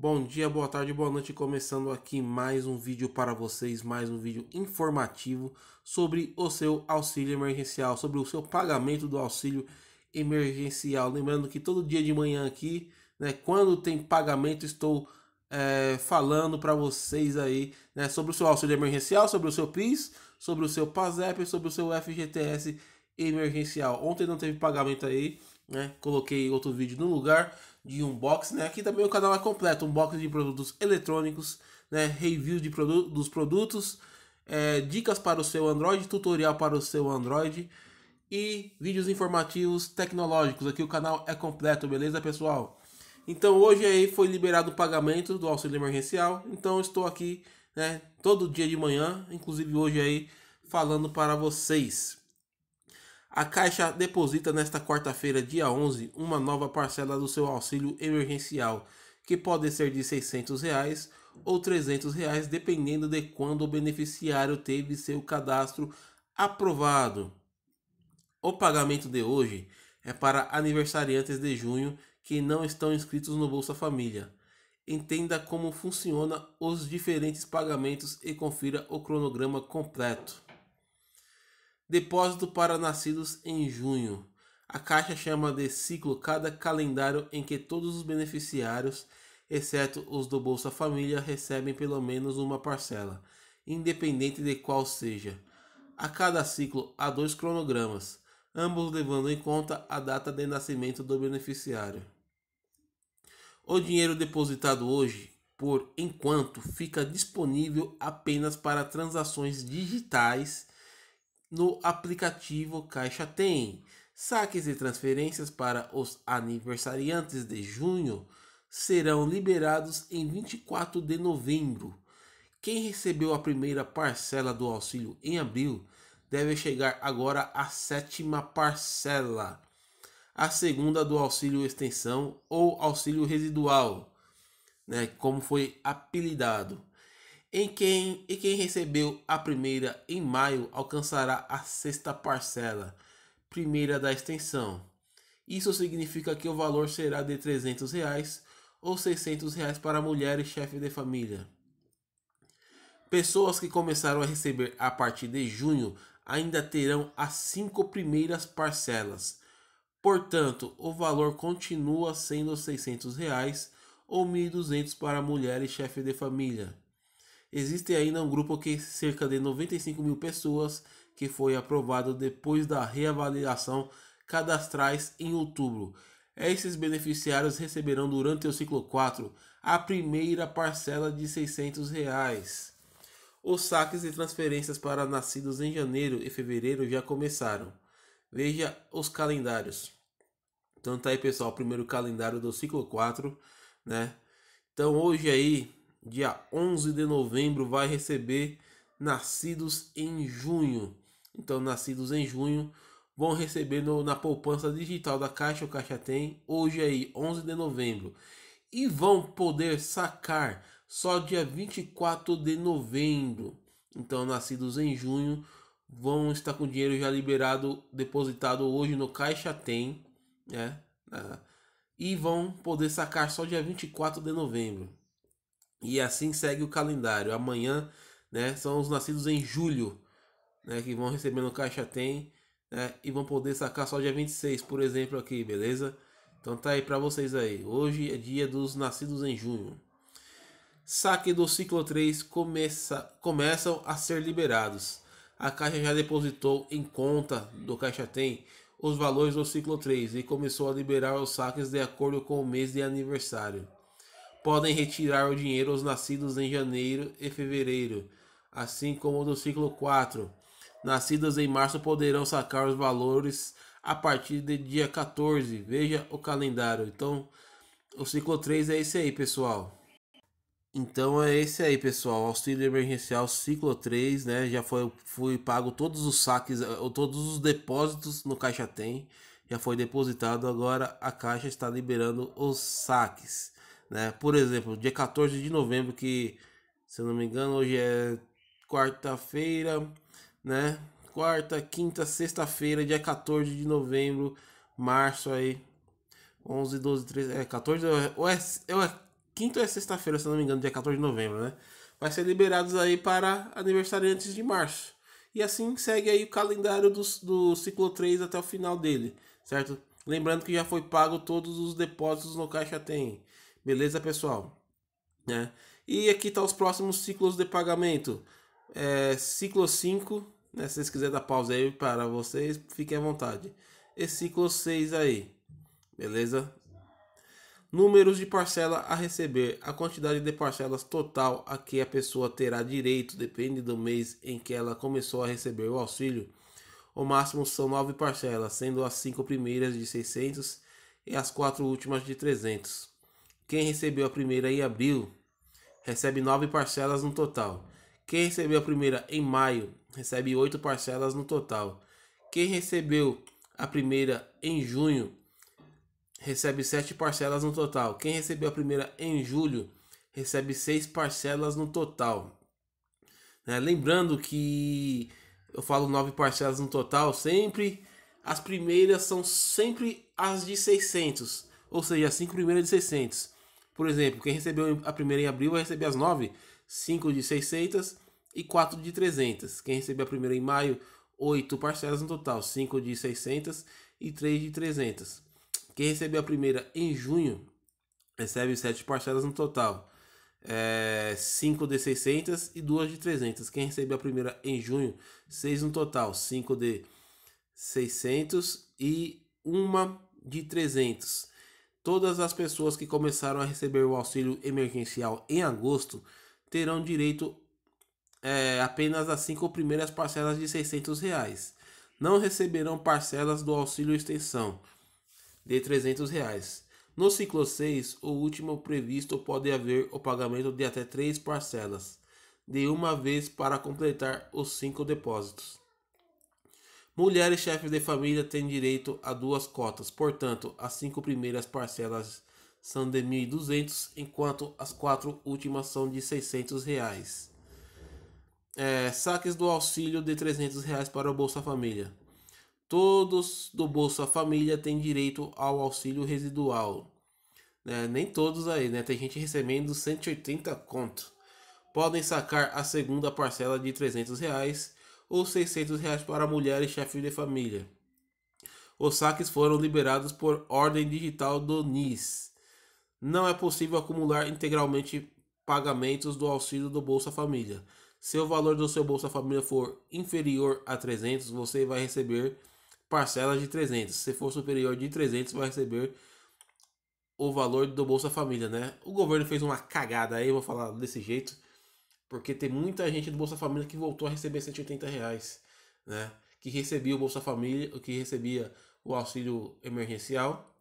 Bom dia, boa tarde, boa noite, começando aqui mais um vídeo para vocês, mais um vídeo informativo sobre o seu auxílio emergencial, sobre o seu pagamento do auxílio emergencial. Lembrando que todo dia de manhã aqui, né, quando tem pagamento, estou é, falando para vocês aí né, sobre o seu auxílio emergencial, sobre o seu PIS, sobre o seu PASEP, sobre o seu FGTS emergencial. Ontem não teve pagamento aí, né? Coloquei outro vídeo no lugar de unboxing, né? Aqui também o canal é completo, unboxing de produtos eletrônicos, né? Reviews de produ dos produtos, é, dicas para o seu Android, tutorial para o seu Android e vídeos informativos tecnológicos. Aqui o canal é completo, beleza, pessoal? Então hoje aí foi liberado o pagamento do auxílio emergencial, então estou aqui, né, todo dia de manhã, inclusive hoje aí falando para vocês. A Caixa deposita nesta quarta-feira, dia 11, uma nova parcela do seu auxílio emergencial, que pode ser de R$ 600 reais ou R$ 300, reais, dependendo de quando o beneficiário teve seu cadastro aprovado. O pagamento de hoje é para aniversariantes de junho que não estão inscritos no Bolsa Família. Entenda como funciona os diferentes pagamentos e confira o cronograma completo. Depósito para nascidos em junho. A Caixa chama de ciclo cada calendário em que todos os beneficiários, exceto os do Bolsa Família, recebem pelo menos uma parcela, independente de qual seja. A cada ciclo há dois cronogramas, ambos levando em conta a data de nascimento do beneficiário. O dinheiro depositado hoje, por enquanto, fica disponível apenas para transações digitais no aplicativo Caixa Tem. Saques e transferências para os aniversariantes de junho serão liberados em 24 de novembro. Quem recebeu a primeira parcela do auxílio em abril deve chegar agora à sétima parcela, a segunda do auxílio extensão ou auxílio residual, né, como foi apelidado em quem e quem recebeu a primeira em maio alcançará a sexta parcela, primeira da extensão. Isso significa que o valor será de R$ 300 reais ou R$ 600 reais para mulher e chefe de família. Pessoas que começaram a receber a partir de junho ainda terão as cinco primeiras parcelas. Portanto, o valor continua sendo R$ 600 reais ou R$ 1.200 para mulher e chefe de família. Existe ainda um grupo que cerca de 95 mil pessoas que foi aprovado depois da reavaliação cadastrais em outubro. Esses beneficiários receberão durante o ciclo 4 a primeira parcela de 600. Reais. Os saques e transferências para nascidos em janeiro e fevereiro já começaram. Veja os calendários. Então tá aí, pessoal, o primeiro calendário do ciclo 4, né? Então hoje aí dia 11 de novembro, vai receber nascidos em junho. Então, nascidos em junho vão receber no, na poupança digital da Caixa, o Caixa tem, hoje aí, 11 de novembro. E vão poder sacar só dia 24 de novembro. Então, nascidos em junho vão estar com dinheiro já liberado, depositado hoje no Caixa Tem, né? Ah, e vão poder sacar só dia 24 de novembro. E assim segue o calendário. Amanhã né, são os nascidos em julho né, que vão receber no Caixa Tem né, e vão poder sacar só dia 26, por exemplo, aqui, beleza? Então tá aí para vocês aí. Hoje é dia dos nascidos em junho. Saque do ciclo 3 começa, começam a ser liberados. A Caixa já depositou em conta do Caixa Tem os valores do ciclo 3 e começou a liberar os saques de acordo com o mês de aniversário podem retirar o dinheiro aos nascidos em janeiro e fevereiro, assim como do ciclo 4. Nascidos em março poderão sacar os valores a partir de dia 14. Veja o calendário. Então, o ciclo 3 é esse aí, pessoal. Então é esse aí, pessoal. Auxílio emergencial ciclo 3, né? Já foi fui pago todos os saques, eh, todos os depósitos no Caixa Tem. Já foi depositado, agora a Caixa está liberando os saques. Né? Por exemplo, dia 14 de novembro, que se eu não me engano, hoje é quarta-feira, né? Quarta, quinta, sexta-feira, dia 14 de novembro, março aí. 11, 12, 13, é 14, é, ou é, ou é quinta ou é sexta-feira, se eu não me engano, dia 14 de novembro, né? Vai ser liberados aí para aniversariantes de março. E assim segue aí o calendário do, do ciclo 3 até o final dele, certo? Lembrando que já foi pago todos os depósitos no Caixa Tem. Beleza, pessoal? Né? E aqui tá os próximos ciclos de pagamento. É, ciclo 5, né? se vocês quiserem dar pausa aí para vocês, fiquem à vontade. E ciclo 6 aí, beleza? Números de parcela a receber. A quantidade de parcelas total a que a pessoa terá direito depende do mês em que ela começou a receber o auxílio. O máximo são nove parcelas, sendo as cinco primeiras de 600 e as quatro últimas de 300. Quem recebeu a primeira em abril recebe nove parcelas no total. Quem recebeu a primeira em maio recebe oito parcelas no total. Quem recebeu a primeira em junho recebe sete parcelas no total. Quem recebeu a primeira em julho recebe seis parcelas no total. Né? Lembrando que eu falo nove parcelas no total, sempre as primeiras são sempre as de 600, ou seja, as cinco primeiras de 600. Por exemplo, quem recebeu a primeira em abril vai receber as 9, 5 de 600 e 4 de 300. Quem recebeu a primeira em maio, 8 parcelas no total, 5 de 600 e 3 de 300. Quem recebeu a primeira em junho, recebe 7 parcelas no total, é, eh, 5 de 600 e 2 de 300. Quem recebeu a primeira em junho, 6 no total, 5 de 600 e 1 de 300. Todas as pessoas que começaram a receber o auxílio emergencial em agosto terão direito é, apenas às cinco primeiras parcelas de 600 reais. Não receberão parcelas do auxílio extensão de 300 reais. No ciclo 6, o último previsto pode haver o pagamento de até três parcelas, de uma vez para completar os cinco depósitos. Mulheres chefes de família têm direito a duas cotas, portanto, as cinco primeiras parcelas são de 1.200, enquanto as quatro últimas são de 600 reais. É, saques do auxílio de 300 reais para o Bolsa Família. Todos do Bolsa Família têm direito ao auxílio residual. É, nem todos aí, né? Tem gente recebendo 180 conto. Podem sacar a segunda parcela de 300 reais ou 600 reais para mulheres chefes de família. Os saques foram liberados por ordem digital do NIS. Não é possível acumular integralmente pagamentos do auxílio do Bolsa Família. Se o valor do seu Bolsa Família for inferior a 300, você vai receber parcelas de 300. Se for superior de 300, vai receber o valor do Bolsa Família, né? O governo fez uma cagada aí, vou falar desse jeito porque tem muita gente do Bolsa Família que voltou a receber 180 reais, né? Que recebia o Bolsa Família, que recebia o auxílio emergencial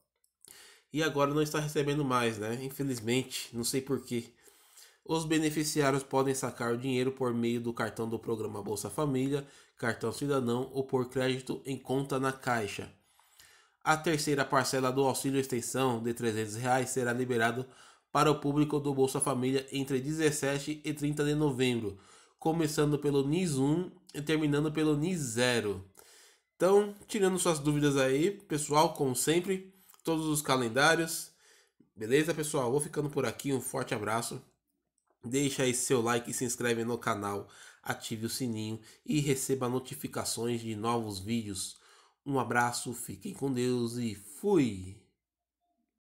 e agora não está recebendo mais, né? Infelizmente, não sei porquê. Os beneficiários podem sacar o dinheiro por meio do cartão do programa Bolsa Família, cartão cidadão ou por crédito em conta na Caixa. A terceira parcela do auxílio extensão de R$ 300 reais será liberado para o público do Bolsa Família entre 17 e 30 de novembro, começando pelo NIS 1 e terminando pelo NIS 0. Então, tirando suas dúvidas aí, pessoal, como sempre, todos os calendários. Beleza, pessoal? Vou ficando por aqui. Um forte abraço. Deixa aí seu like, se inscreve no canal, ative o sininho e receba notificações de novos vídeos. Um abraço, fiquem com Deus e fui!